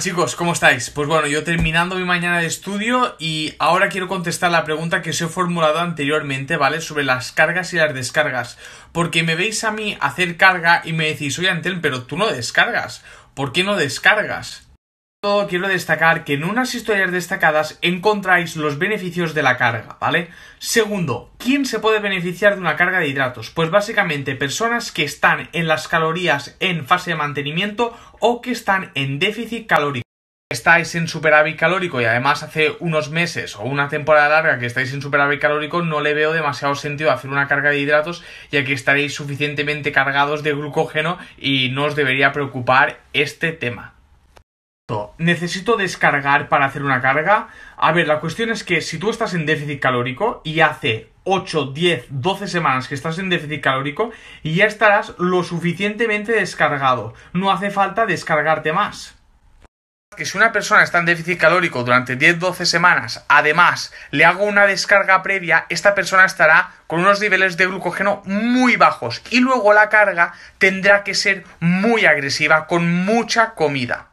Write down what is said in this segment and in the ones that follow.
Chicos, ¿cómo estáis? Pues bueno, yo terminando mi mañana de estudio y ahora quiero contestar la pregunta que os he formulado anteriormente, ¿vale? Sobre las cargas y las descargas. Porque me veis a mí hacer carga y me decís, oye Antel, pero tú no descargas. ¿Por qué no descargas? todo quiero destacar que en unas historias destacadas encontráis los beneficios de la carga, ¿vale? Segundo, ¿quién se puede beneficiar de una carga de hidratos? Pues básicamente personas que están en las calorías en fase de mantenimiento o que están en déficit calórico. Estáis en superávit calórico y además hace unos meses o una temporada larga que estáis en superávit calórico, no le veo demasiado sentido hacer una carga de hidratos, ya que estaréis suficientemente cargados de glucógeno y no os debería preocupar este tema. Necesito descargar para hacer una carga. A ver, la cuestión es que si tú estás en déficit calórico y hace 8, 10, 12 semanas que estás en déficit calórico, ya estarás lo suficientemente descargado. No hace falta descargarte más. Que si una persona está en déficit calórico durante 10-12 semanas, además le hago una descarga previa, esta persona estará con unos niveles de glucógeno muy bajos y luego la carga tendrá que ser muy agresiva con mucha comida.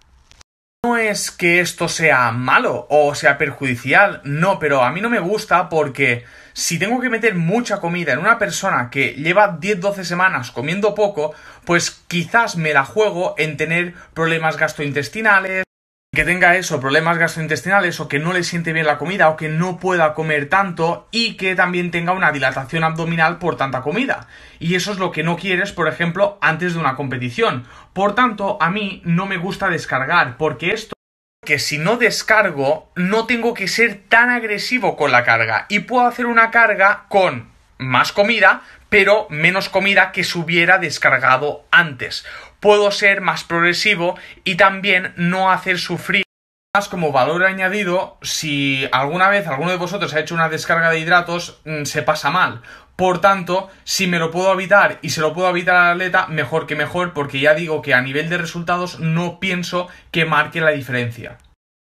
No es que esto sea malo o sea perjudicial, no, pero a mí no me gusta porque si tengo que meter mucha comida en una persona que lleva 10-12 semanas comiendo poco, pues quizás me la juego en tener problemas gastrointestinales, que tenga eso, problemas gastrointestinales o que no le siente bien la comida o que no pueda comer tanto y que también tenga una dilatación abdominal por tanta comida. Y eso es lo que no quieres, por ejemplo, antes de una competición. Por tanto, a mí no me gusta descargar porque esto que si no descargo no tengo que ser tan agresivo con la carga y puedo hacer una carga con más comida, pero menos comida que se hubiera descargado antes puedo ser más progresivo y también no hacer sufrir más como valor añadido, si alguna vez alguno de vosotros ha hecho una descarga de hidratos, mm, se pasa mal. Por tanto, si me lo puedo evitar y se lo puedo evitar al atleta, mejor que mejor, porque ya digo que a nivel de resultados no pienso que marque la diferencia.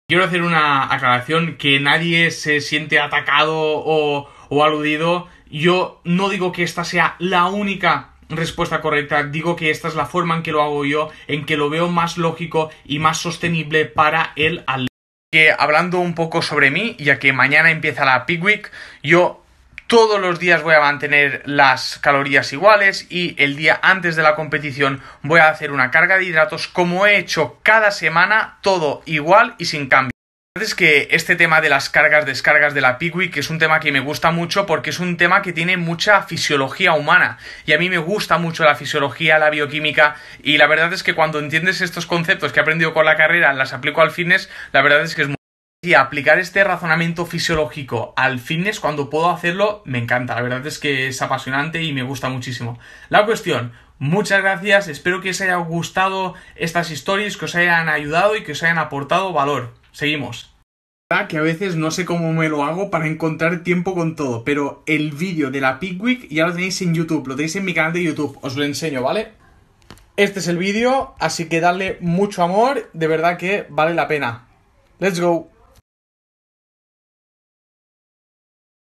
Quiero hacer una aclaración que nadie se siente atacado o aludido. Yo no digo que esta sea la única respuesta correcta. Digo que esta es la forma en que lo hago yo, en que lo veo más lógico y más sostenible para el atleta. Que hablando un poco sobre mí, ya que mañana empieza la Peak Week, yo todos los días voy a mantener las calorías iguales y el día antes de la competición voy a hacer una carga de hidratos como he hecho cada semana, todo igual y sin cambio es que este tema de las cargas, descargas de la que es un tema que me gusta mucho porque es un tema que tiene mucha fisiología humana y a mí me gusta mucho la fisiología, la bioquímica y la verdad es que cuando entiendes estos conceptos que he aprendido con la carrera, las aplico al fitness, la verdad es que es muy... Y aplicar este razonamiento fisiológico al fitness cuando puedo hacerlo me encanta, la verdad es que es apasionante y me gusta muchísimo. La cuestión, Muchas gracias, espero que os haya gustado estas historias, que os hayan ayudado y que os hayan aportado valor. Seguimos. Ah, que a veces no sé cómo me lo hago para encontrar tiempo con todo, pero el vídeo de la Pickwick ya lo tenéis en YouTube, lo tenéis en mi canal de YouTube, os lo enseño, ¿vale? Este es el vídeo, así que darle mucho amor, de verdad que vale la pena. ¡Let's go!